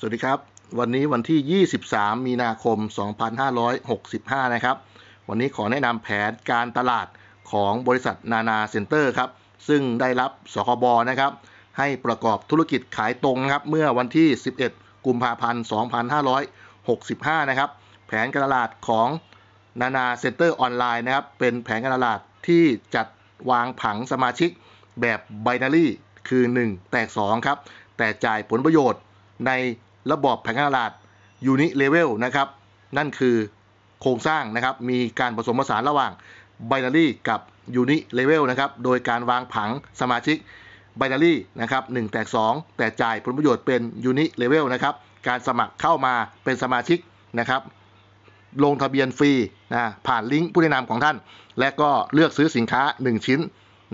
สวัสดีครับ วันนี้วันที่ 23 มีนาคม 2565 นะครับ วันนี้ขอแนะนำแผนการตลาดของบริษัทนานาเซ็นเตอร์ครับ ซึ่งได้รับสคบนะครับ ให้ประกอบธุรกิจขายตรงครับ เมื่อวันที่ 11 กุมภาพันธ์ 2565 นะครับ แผนการตลาดของนานาเซ็นเตอร์ออนไลน์นะครับ เป็นแผนการตลาดที่จัดวางผังสมาชิกแบบไบนารี่คือ 1 แตก 2 ครับ แต่จ่ายผลประโยชน์ในระบอบแผงอาลาดยูนิเลเวลนะครับนั่นคือโครงสร้างนะครับมีการผสมผสานระหว่างบนา a ี่กับยูนิเลเวลนะครับโดยการวางผังสมาชิกบนา a ี่นะครับ1แตก 2 แต่จ่ายผลประโยชน์เป็นยูนิเลเวลนะครับการสมัครเข้ามาเป็นสมาชิกนะครับลงทะเบียนฟรีนะผ่านลิงก์ผู้แนะนำของท่าน และก็เลือกซื้อสินค้า 1 ชิ้น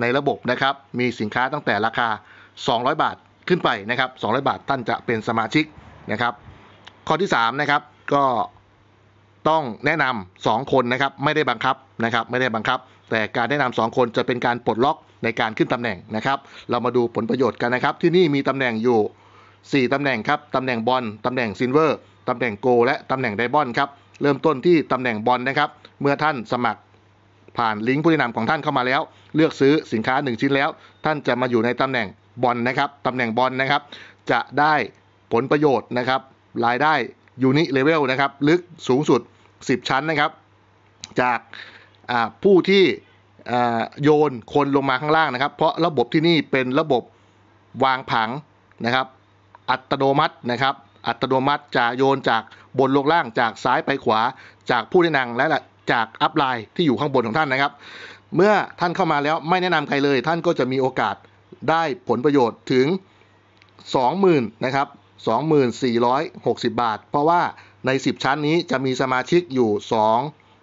ในระบบนะครับมีสินค้าตั้งแต่ราคา 200 บาทขึ้นไปนะครับ200 บาทท่านจะเป็นสมาชิกนะครับข้อที่3นะครับก็ต้องแนะนำ2คนนะครับ ไม่ได้บังคับนะครับไม่ได้บังคับ แต่การแนะนำ 2 คนจะเป็นการปลดล็อกในการขึ้นตำแหน่งนะครับ เรามาดูผลประโยชน์กันนะครับที่นี่มีตำแหน่งอยู่ 4 ตำแหน่งครับตำแหน่งบอลตำแหน่งซินเวอร์ตำแหน่งโกและตำแหน่งไดบอนครับ เริ่มต้นที่ตำแหน่งบอลนะครับเมื่อท่านสมัครผ่านลิงก์ผู้แนะนำของท่านเข้ามาแล้ว เลือกซื้อสินค้า 1 ชิ้นแล้ว ท่านจะมาอยู่ในตำแหน่งบอลนะครับตำแหน่งบอลนะครับจะได้ผลประโยชน์นะครับรายได้ยูนิเลเวลนะครับ ลึกสูงสุด 10 ชั้นนะครับ จากผู้ที่โยนคนลงมาข้างล่างนะครับ เพราะระบบที่นี่เป็นระบบวางผังนะครับ อัตโนมัตินะครับ อัตโนมัติจะโยนจากบนลงล่าง จากซ้ายไปขวาจากผู้ได้นั่งและจากอัพไลน์ที่อยู่ข้างบนของท่านนะครับ เมื่อท่านเข้ามาแล้วไม่แนะนำใครเลย ท่านก็จะมีโอกาสได้ผลประโยชน์ถึง 20,000นะครับ2460 บาท เพราะว่าใน 10 ชั้นนี้จะมีสมาชิกอยู่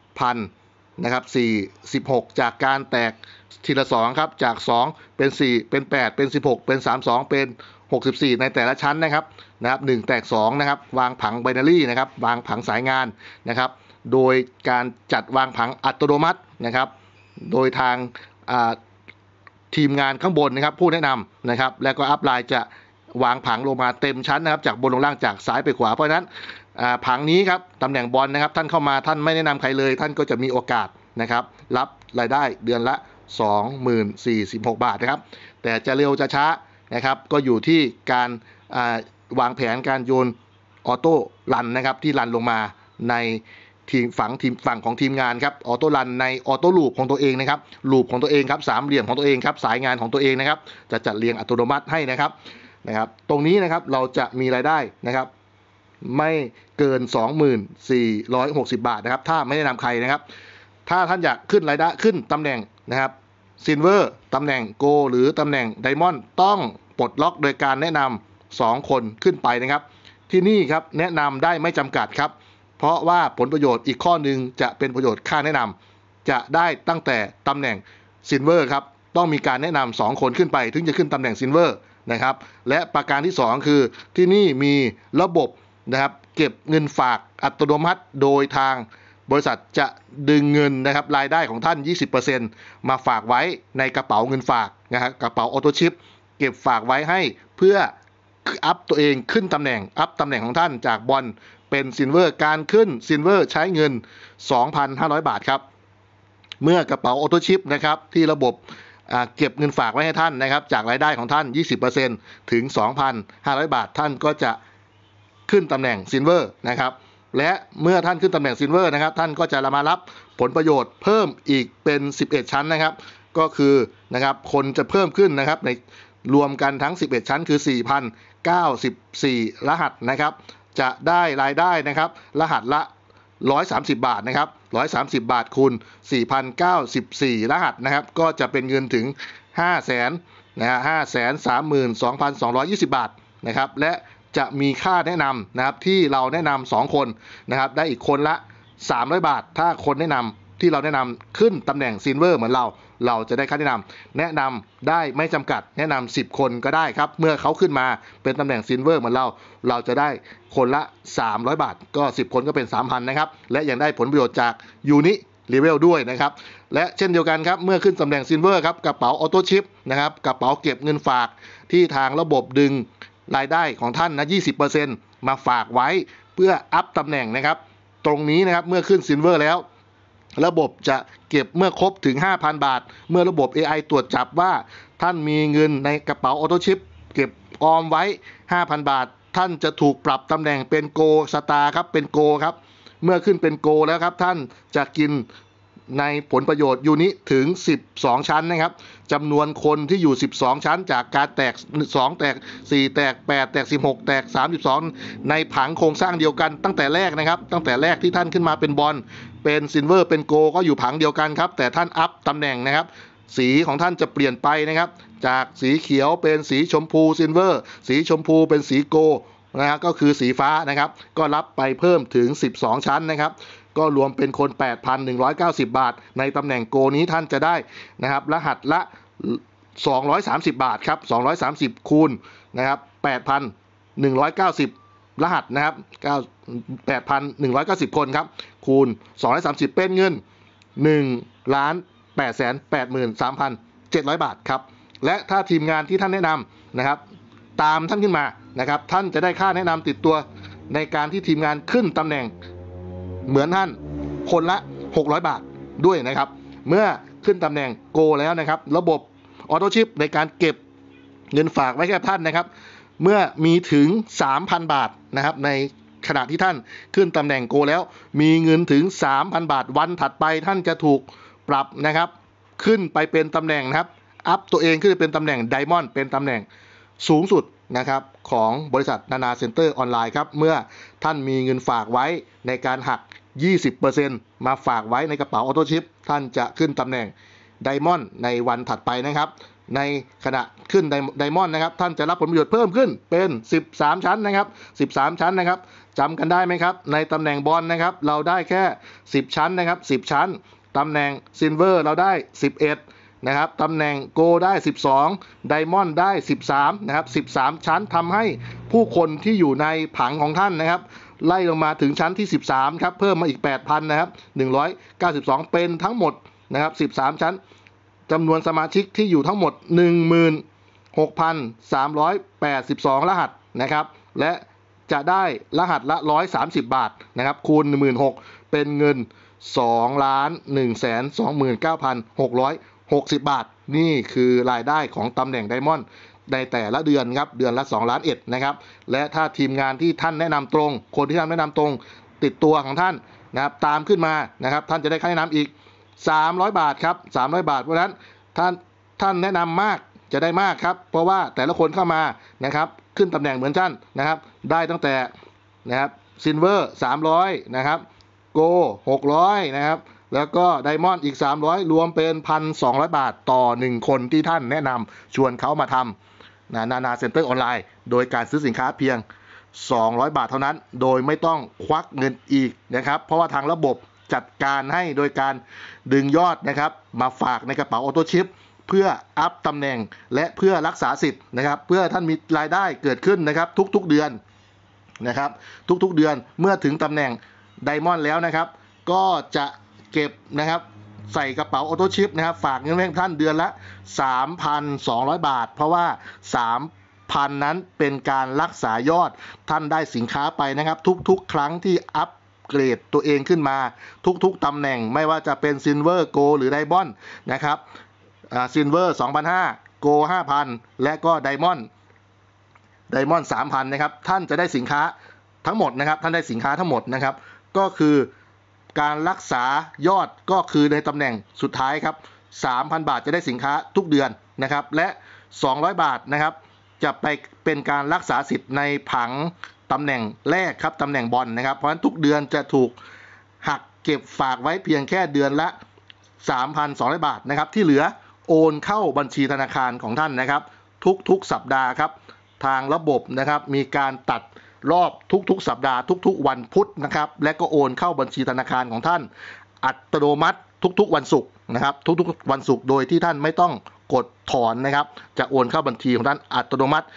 2,000นะครับ4 16จากการแตกทีละ2ครับจาก 2 เป็น 4 เป็น 8 เป็น 16 เป็น 32 เป็น 64 ในแต่ละชั้นนะครับนะครับ1แตก2นะครับวางผังไบนารี่นะครับ วางผังสายงานนะครับ โดยการจัดวางผังอัตโนมัตินะครับโดยทางทีมงานข้างบนนะครับผู้แนะนำนะครับและก็อัพไลน์จะวางผังลงมาเต็มชั้นนะครับจากบนลงล่างจากซ้ายไปขวาเพราะฉะนั้นผังนี้ครับตำแหน่งบอลนะครับ ท่านเข้ามาท่านไม่แนะนำใครเลย ท่านก็จะมีโอกาสนะครับ รับรายได้เดือนละ20,046 บาทนะครับ แต่จะเร็วจะช้านะครับ ก็อยู่ที่การวางแผนการโยนออโต้รันนะครับที่รันลงมาในทีมฝั่งทีมฝั่งของทีมงานครับออโต้รันในออโต้ลูปของตัวเองนะครับลูปของตัวเองครับสามเหลี่ยมของตัวเองครับสายงานของตัวเองนะครับ จะจัดเรียงอัตโนมัติให้นะครับนะครับตรงนี้นะครับเราจะมีรายได้นะครับไม่เกิน 2460 บาทนะครับถ้าไม่แนะนำใครนะครับถ้าท่านอยากขึ้นรายได้ ขึ้นตำแหน่งนะครับซินเวอร์ตำแหน่งโกหรือตำแหน่งไดมอนด์ต้องปลดล็อกโดยการแนะนำ2คนขึ้นไปนะครับที่นี่ครับแนะนำได้ไม่จำกัดครับเพราะว่าผลประโยชน์อีกข้อหนึ่งจะเป็นประโยชน์ค่าแนะนำจะได้ตั้งแต่ตำแหน่งซินเวอร์ครับต้องมีการแนะนำ2คนขึ้นไปถึงจะขึ้นตำแหน่งซินเวอร์นะครับและประการที่2คือที่นี่มีระบบนะครับเก็บเงินฝากอัตโนมัติโดยทางบริษัทจะดึงเงินนะครับรายได้ของท่าน 20%มาฝากไว้ในกระเป๋าเงินฝากนะครับกระเป๋าออโต้ชิปเก็บฝากไว้ให้เพื่ออัพตัวเองขึ้นตำแหน่ง อัพตำแหน่งของท่านจากบอลเป็นซินเวอร์การขึ้นซินเวอร์ใช้เงิน 2,500 บาทครับเมื่อกระเป๋าออโต้ชิปนะครับที่ระบบเก็บเงินฝากไว้ให้ท่านนะครับจากรายได้ของท่าน 20%ถึง 2,500 บาทท่านก็จะขึ้นตำแหน่งซินเวอร์นะครับ และเมื่อท่านขึ้นตำแหน่งซินเวอร์นะครับ ท่านก็จะมารับผลประโยชน์เพิ่มอีกเป็น 11 ชั้นนะครับ ก็คือนะครับคนจะเพิ่มขึ้นนะครับในรวมกันทั้ง 11 ชั้นคือ 4,094 รหัสนะครับ จะได้รายได้นะครับ รหัสละ130 บาทนะครับ130 บาทคูณ4,094 รหัสนะครับ ก็จะเป็นเงินถึง 5 0 0 0 0 0นะฮะ5 3 2 2 2 0 บาทนะครับ และจะมีค่าแนะนำนะครับ ที่เราแนะนำ2คนนะครับ ได้อีกคนละ 300 บาทถ้าคนแนะนำที่เราแนะนำขึ้นตำแหน่งซินเวอร์เหมือนเรา เราจะได้ค่าแนะนำ แนะนำได้ไม่จำกัด แนะนำ 10 คนก็ได้ครับ เมื่อเขาขึ้นมาเป็นตำแหน่งซินเวอร์เหมือนเรา เราจะได้คนละ 300 บาท ก็ 10 คนก็เป็น 3,000นะครับ และยังได้ผลประโยชน์จากยูนิเลเวลด้วยนะครับ และเช่นเดียวกันครับ เมื่อขึ้นตำแหน่งซินเวอร์ครับ กระเป๋าออโต้ชิปนะครับ กระเป๋าเก็บเงินฝากที่ทางระบบดึงรายได้ของท่านนะ 20%มาฝากไว้เพื่ออัพตำแหน่งนะครับ ตรงนี้นะครับ เมื่อขึ้นซินเวอร์แล้วระบบจะเก็บเมื่อครบถึง 5,000 บาท เมื่อระบบ AI ตรวจจับว่าท่านมีเงินในกระเป๋าออโต้ชิปเก็บออมไว้ 5,000 บาท ท่านจะถูกปรับตำแหน่งเป็นโกสตาครับ เป็นโกครับ เมื่อขึ้นเป็นโก แล้วครับท่านจะกินในผลประโยชน์ยูนิถึง 12 ชั้นนะครับจำนวนคนที่อยู่ 12 ชั้น จากการแตก2แตก 4 แตก 8 แตก 16 แตก 32 ในผังโครงสร้างเดียวกันตั้งแต่แรกนะครับ ตั้งแต่แรกที่ท่านขึ้นมาเป็นบอล เป็นซินเวอร์ เป็นโกก็อยู่ผังเดียวกันครับแต่ท่านอัพตำแหน่งนะครับ สีของท่านจะเปลี่ยนไปนะครับ จากสีเขียวเป็นสีชมพูซินเวอร์ สีชมพูเป็นสีโกนะฮะก็คือสีฟ้านะครับก็รับไปเพิ่มถึง 12 ชั้นนะครับก็รวมเป็นคน 8,190 บาท ในตำแหน่งโกนี้ท่านจะได้นะครับรหัสละ 230 บาทครับ 230 คูณนะครับ 8,190 รหัสนะครับ8,190 คนครับคูณ 230 เป็นเงิน1ล้าน8 83,700 บาทครับ และถ้าทีมงานที่ท่านแนะนำนะครับตามท่านขึ้นมานะครับท่านจะได้ค่าแนะนำติดตัวในการที่ทีมงานขึ้นตำแหน่งเหมือนท่านคนละ 600 บาทด้วยนะครับเมื่อขึ้นตำแหน่งโกแล้วนะครับ ระบบออโต้ชิปในการเก็บเงินฝากไว้กค่ท่านนะครับ เมื่อมีถึง 3,000 บาทนะครับในขณะที่ท่านขึ้นตำแหน่งโกแล้ว มีเงินถึง 3,000 บาทวันถัดไปท่านจะถูกปรับนะครับ ขึ้นไปเป็นตำแหน่งนะครับอัพตัวเองขึ้นเป็นตำแหน่งไดมอนด์เป็นตำแหน่งสูงสุดนะครับของบริษัทนานาเซ็นเตอร์ออนไลน์ครับเมื่อท่านมีเงินฝากไว้ ในการหัก 20%มาฝากไว้ในกระเป๋าออโต้ชิป ท่านจะขึ้นตำแหน่งไดมอนด์ในวันถัดไปนะครับ ในขณะขึ้นไดมอนด์นะครับท่านจะรับผลประโยชน์เพิ่มขึ้นเป็น 13 ชั้นนะครับ 13 ชั้นนะครับจำกันได้ไหมครับ ในตำแหน่งบอลนะครับเราได้แค่ 10 ชั้นนะครับ 10 ชั้นตำแหน่งซิลเวอร์เราได้ 11นะครับตำแหน่งโกได้ 12 ไดมอนด์ได้ 13 นะครับ 13 ชั้นทำให้ผู้คนที่อยู่ในผังของท่านนะครับไล่ลงมาถึงชั้นที่ 13 ครับเพิ่มมาอีก 8,000 นะครับ 192 เป็นทั้งหมดนะครับ 13 ชั้นจำนวนสมาชิกที่อยู่ทั้งหมด 16,382 รหัสนะครับ และจะได้รหัสละ 130 บาทนะครับคูณ 16,000เป็นเงิน 2 1 2 9 6 60 บาทนี่คือรายได้ของตำแหน่งไดมอนด์ในแต่ละเดือนครับเดือนละ2ล้านเอ็ดนะครับและถ้าทีมงานที่ท่านแนะนำตรง คนที่ท่านแนะนำตรงติดตัวของท่านนะครับตามขึ้นมานะครับท่านจะได้ค่าแนะนำอีก 300 บาทครับ 300 บาท เพราะนั้นท่านท่านแนะนำมากจะได้มากครับ เพราะว่าแต่ละคนเข้ามานะครับขึ้นตำแหน่งเหมือนท่านนะครับ ได้ตั้งแต่นะครับซินเวอร์สามร้อยนะครับโกหกร้อยนะครับแล้วก็ไดมอนด์อีก 300 รวมเป็น 1,200 บาทต่อ 1 คนที่ท่านแนะนำชวนเขามาทำนานาเซ็นเตอร์ออนไลน์โดยการซื้อสินค้าเพียง 200 บาทเท่านั้น โดยไม่ต้องควักเงินอีกนะครับ เพราะว่าทางระบบจัดการให้โดยการดึงยอดนะครับ มาฝากในกระเป๋าออโต้ชิปเพื่ออัพตำแหน่งและเพื่อรักษาสิทธิ์นะครับ เพื่อท่านมีรายได้เกิดขึ้นนะครับทุก ๆเดือนนะครับทุก ๆเดือนเมื่อถึงตำแหน่งไดมอนด์แล้วนะครับ ก็จะเก็บนะครับ ใส่กระเป๋าออโต้ชิปนะครับ ฝากเงินให้ท่านเดือนละ3,200 บาท เพราะว่า3พันนั้นเป็นการรักษายอดท่านได้สินค้าไปนะครับ ทุกๆ ครั้งที่อัพเกรดตัวเองขึ้นมาทุก ๆตำแหน่งไม่ว่าจะเป็นซินเวอร์โกหรือไดบอนนะครับซินเวอร์2,500โก5,000 และก็ไดมอนด์ไดมอนด์3,000นะครับท่านจะได้สินค้าทั้งหมดนะครับท่านได้สินค้าทั้งหมดนะครับก็คือการรักษายอดก็คือในตำแหน่งสุดท้ายครับ3,000 บาทจะได้สินค้าทุกเดือนนะครับ และ 200 บาทนะครับ จะไปเป็นการรักษาสิทธิ์ในผังตำแหน่งแรกครับตำแหน่งบอลนนะครับ เพราะฉะนั้นทุกเดือนจะถูกหักเก็บฝากไว้เพียงแค่เดือนละ 3,200 บาทนะครับที่เหลือโอนเข้าบัญชีธนาคารของท่านนะครับทุก ๆสัปดาห์ครับทางระบบนะครับมีการตัดรอบทุก ๆ สัปดาห์ทุก ๆ วันพุธนะครับและก็โอนเข้าบัญชีธนาคารของท่าน อัตโนมัติทุก ๆวันศุกร์นะครับ ทุกๆ วันศุกร์โดยที่ท่านไม่ต้องกดถอนนะครับ จะโอนเข้าบัญชีของท่านอัตโนมัติ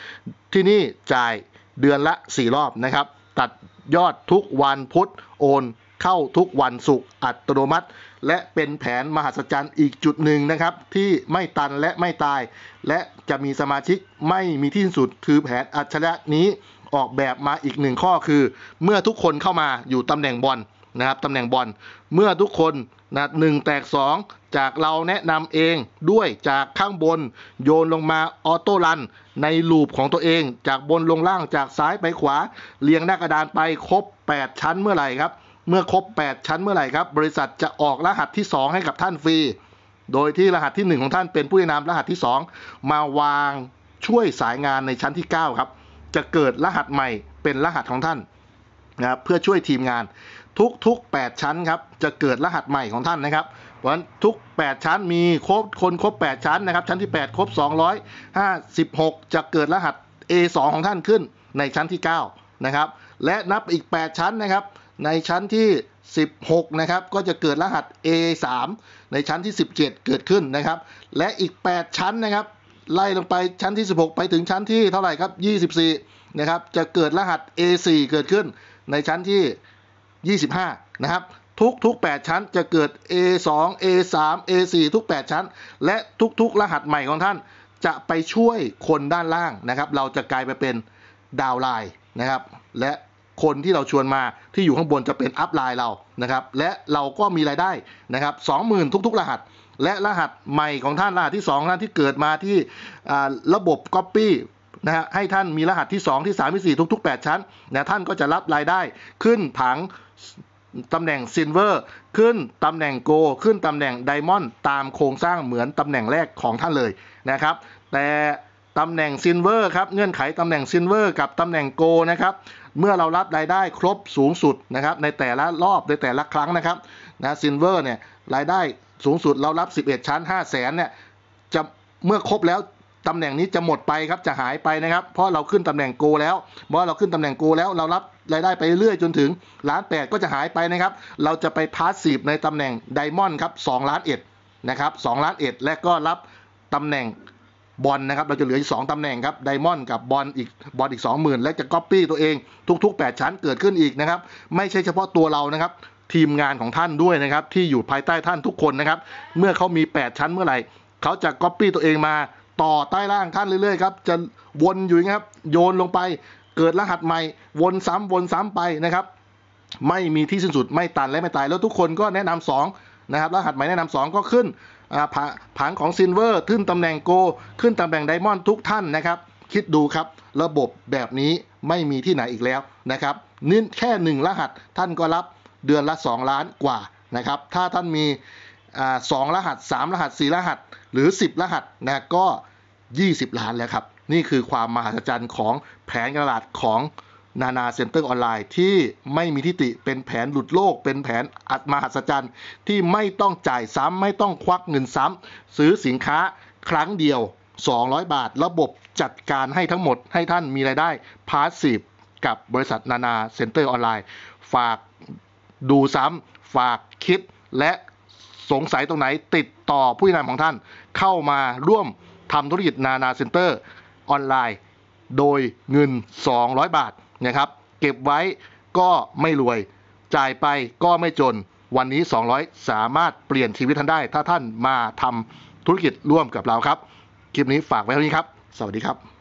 ที่นี่จ่ายเดือนละ4รอบนะครับตัดยอดทุกวันพุธ โอนเข้าทุกวันศุกร์อัตโนมัติ และเป็นแผนมหัศจรรย์อีกจุดหนึ่งนะครับที่ไม่ตันและไม่ตาย และจะมีสมาชิกไม่มีที่สุดคือแผนอัจฉริยะนี้ออกแบบมาอีกหนึ่งข้อคือ เมื่อทุกคนเข้ามาอยู่ตำแหน่งบอลนะครับตำแหน่งบอลเมื่อทุกคนนะหนึ่งแตก 2 จากเราแนะนำเองด้วยจากข้างบน โยนลงมาออโต้รันในลูปของตัวเอง จากบนลงล่างจากซ้ายไปขวาเรียงหน้ากระดานไปครบ 8 ชั้นเมื่อไหร่ครับ เมื่อครบ8 ชั้นเมื่อไหร่ครับ บริษัทจะออกรหัสที่ 2 ให้กับท่านฟรี โดยที่รหัสที่ 1 ของท่านเป็นผู้แนะนำรหัสที่ 2 มาวางช่วยสายงานในชั้นที่ 9 ครับจะเกิดรหัสใหม่เป็นรหัสของท่านนะครับเพื่อช่วยทีมงานทุกๆ8ชั้นครับจะเกิดรหัสใหม่ของท่านนะครับเพราะฉะนั้นทุก 8 ชั้นมีครบคนครบ 8 ชั้นนะครับชั้นที่ 8 ครบ 256 จะเกิดรหัส A2 ของท่านขึ้น ในชั้นที่ 9 นะครับและนับอีก 8 ชั้นนะครับ ในชั้นที่ 16 นะครับก็จะเกิดรหัส A3 ในชั้นที่ 17 เกิดขึ้นนะครับ และอีก 8 ชั้นนะครับไล่ลงไปชั้นที่ 16 ไปถึงชั้นที่เท่าไหร่ครับ 24 นะครับ จะเกิดรหัส A4 เกิดขึ้นในชั้นที่ 25 นะครับ ทุกทุก8ชั้นจะเกิด A2 A3 A4 ทุก 8 ชั้น และทุกๆ รหัสใหม่ของท่านจะไปช่วยคนด้านล่างนะครับ เราจะกลายไปเป็นดาวไลน์นะครับ และคนที่เราชวนมาที่อยู่ข้างบนจะเป็นอัพไลน์เรานะครับ และเราก็มีรายได้นะครับ 20,000 ทุกๆ รหัสและรหัสใหม่ของท่านรหัสที่2ท่านที่เกิดมาที่ระบบ Copy นะฮะให้ท่านมีรหัสที่2ที่ 3 ที่ 4 ทุก ๆ 8 ชั้นนะท่านก็จะรับรายได้ขึ้นผังตำแหน่งซินเวอร์ขึ้นตำแหน่งโกขึ้นตำแหน่งไดมอนด์ตามโครงสร้างเหมือนตำแหน่งแรกของท่านเลยนะครับแต่ตำแหน่งซินเวอร์ครับเงื่อนไขตำแหน่งซินเวอร์กับตำแหน่งโกนะครับเมื่อเรารับรายได้ครบสูงสุดนะครับในแต่ละรอบในแต่ละครั้งนะครับนะซินเวอร์เนี่ยรายได้สูงสุดเรารับ 11 ชั้น5 0 0แสนเนี่ย จะเมื่อครบแล้ว ตำแหน่งนี้จะหมดไปครับจะหายไปนะครับเพราะเราขึ้นตำแหน่งโกแล้วเมื่อเราขึ้นตำแหน่งโกแล้วเรารับรายได้ไปเรื่อยจนถึงล้านแปดก็จะหายไปนะครับเราจะไปพาสซีฟในตำแหน่งไดมอนด์ครับสล้านเอ็ดนะครับสล้านเอ็ดและก็รับตำแหน่งบอลนะครับ เราจะเหลืออีกสองตำแหน่งครับไดมอนด์กับบอลอีกบอลอีก20,000 และจะก๊อปปี้ตัวเองทุกๆ 8 ชั้นเกิดขึ้นอีกนะครับไม่ใช่เฉพาะตัวเรานะครับทีมงานของท่านด้วยนะครับที่อยู่ภายใต้ท่านทุกคนนะครับเมื่อเขามี 8 ชั้นเมื่อไหร่ เขาจะก๊อปปี้ตัวเองมาต่อใต้ล่างท่านเรื่อยๆครับจะวนอยู่นะครับโยนลงไป เกิดรหัสใหม่วนซ้ำวนซ้ำไปนะครับไม่มีที่สิ้นสุดไม่ตันและไม่ตายแล้วทุกคนก็แนะนำ2นะครับรหัสใหม่แนะนำ 2 ก็ขึ้นผังของซินเวอร์ขึ้นตำแหน่งโก ขึ้นตำแหน่งไดมอนด์ทุกท่านนะครับคิดดูครับระบบแบบนี้ไม่มีที่ไหนอีกแล้วนะครับนี่แค่หนึ่งรหัสท่านก็รับเดือนละ 2 ล้านกว่านะครับ ถ้าท่านมีสองรหัส 3 รหัส4รหัส หรือ 10 รหัส นะก็ 20 ล้านแล้วครับ นี่คือความมหัศจรรย์ของแผนกรตลาดของนานาเซ็นเตอร์ออนไลน์ ที่ไม่มีทิฏฐิเป็นแผนหลุดโลก เป็นแผนอัดมหัศจรรย์ ที่ไม่ต้องจ่ายซ้ำไม่ต้องควักเงินซ้ำซื้อสินค้าครั้งเดียว 200 บาท ระบบจัดการให้ทั้งหมด ให้ท่านมีรายได้พาสซีฟกับบริษัทนานาเซ็นเตอร์ออนไลน์ ฝากดูซ้ำฝากคิดและสงสัยตรงไหนติดต่อผู้ใช้งานของท่าน เข้ามาร่วมทำธุรกิจนานาเซ็นเตอร์ออนไลน์โดยเงิน 200 บาทนะครับเก็บไว้ก็ไม่รวยจ่ายไปก็ไม่จนวันนี้ 200 สามารถเปลี่ยนชีวิตท่านได้ ถ้าท่านมาทำธุรกิจร่วมกับเราครับคลิปนี้ฝากไว้เท่านี้ครับ สวัสดีครับ